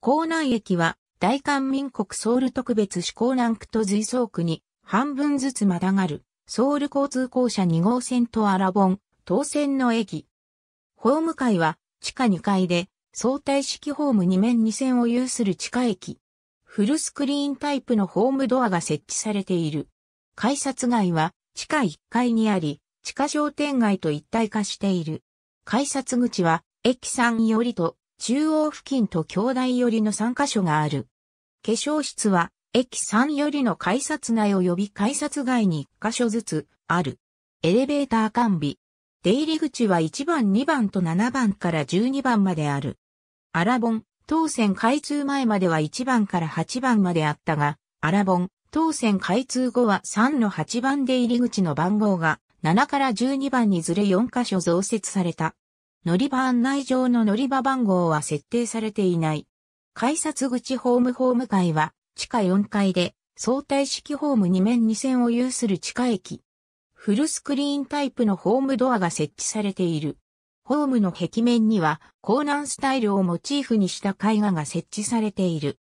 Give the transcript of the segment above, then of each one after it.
港南駅は大韓民国ソウル特別市港南区と随走区に半分ずつまたがるソウル交通公社2号線とアラボン、当線の駅。ホーム階は地下2階で相対式ホーム2面2線を有する地下駅。フルスクリーンタイプのホームドアが設置されている。改札街は地下1階にあり、地下商店街と一体化している。改札口は駅3よりと中央付近と兄弟寄りの3カ所がある。化粧室は、駅3よりの改札内及び改札外に1カ所ずつある。エレベーター完備。出入り口は1番2番と7番から12番まである。アラボン、当線開通前までは1番から8番まであったが、アラボン、当線開通後は3の8番出入り口の番号が7から12番にずれ4箇所増設された。乗り場案内上の乗り場番号は設定されていない。改札口ホームホーム階は地下4階で相対式ホーム2面2線を有する地下駅。フルスクリーンタイプのホームドアが設置されている。ホームの壁面には、ナ南スタイルをモチーフにした絵画が設置されている。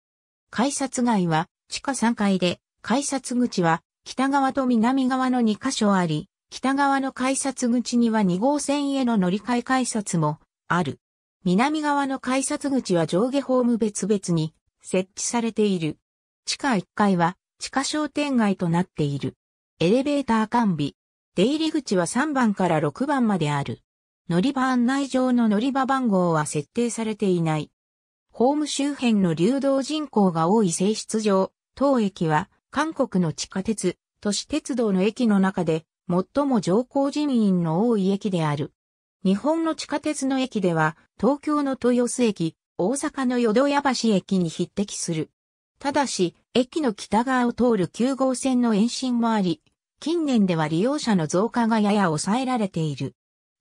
改札街は地下3階で、改札口は北側と南側の2カ所あり、北側の改札口には2号線への乗り換え改札もある。南側の改札口は上下ホーム別々に設置されている。地下1階は地下商店街となっている。エレベーター完備。出入り口は3番から6番まである。乗り場案内上の乗り場番号は設定されていない。ホーム周辺の流動人口が多い性質上、当駅は韓国の地下鉄、都市鉄道の駅の中で最も乗降人員の多い駅である。日本の地下鉄の駅では、東京の豊洲駅、大阪の淀屋橋駅に匹敵する。ただし、駅の北側を通る9号線の延伸もあり、近年では利用者の増加がやや抑えられている。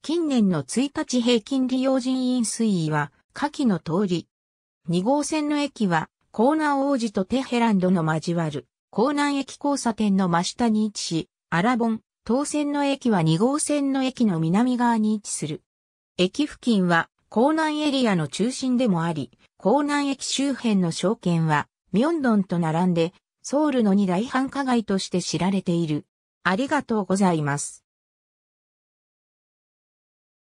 近年の1日平均利用人員推移は、下記の通り。2号線の駅は、江南王子とテヘランドの交わる、江南駅交差点の真下に位置し、アラボン、当線の駅は2号線の駅の南側に位置する。駅付近は、江南エリアの中心でもあり、江南駅周辺の証券は、ミョンドンと並んで、ソウルの二大繁華街として知られている。ありがとうございます。